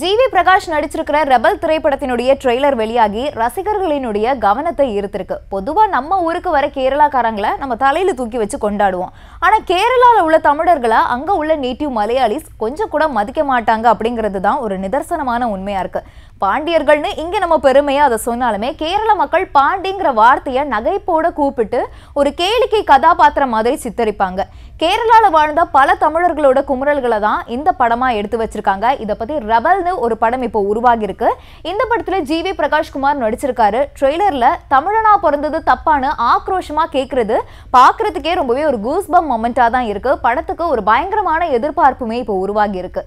GV Prakash நடிச்சிருக்கிற Rebel திரைப்படத்தினுடைய trailer வெளியாகி ரசிகர்களினுடைய கவனத்தை ஈர்த்திருக்கு பொதுவாக நம்ம ஊருக்கு வர கேரளாக்காரங்களை நம்ம தலையில் தூக்கி வச்சு கொண்டாடுவோம் ஆனால் கேரளாவில் உள்ள தமிழர்களை அங்கே உள்ள நேட்டிவ் மலையாளிஸ் கொஞ்சம் கூட மதிக்க மாட்டாங்க அப்படிங்கிறது தான் ஒரு நிதர்சனமான உண்மையாக இருக்குது பாண்டியர்கள்னு இங்கே நம்ம பெருமையாக அதை சொன்னாலுமே கேரள மக்கள் பாண்டிங்கிற வார்த்தையை நகைப்போட கூப்பிட்டு ஒரு கேளிக்கை கதாபாத்திரம் மாதிரி சித்தரிப்பாங்க கேரளாவில் வாழ்ந்த பல தமிழர்களோட குமுறல்களை தான் இந்த படமாக எடுத்து வச்சிருக்காங்க இதை பற்றி ரபல்னு ஒரு படம் இப்போ உருவாகிருக்கு இந்த படத்தில் ஜி வி பிரகாஷ்குமார் நடிச்சிருக்காரு ட்ரெய்லரில் தமிழனா பிறந்தது தப்பான ஆக்ரோஷமாக கேட்குறது பார்க்கறதுக்கே ரொம்பவே ஒரு கூஸ்பம் மொமெண்ட்டாக தான் இருக்குது படத்துக்கு ஒரு பயங்கரமான எதிர்பார்ப்புமே இப்போ இருக்கு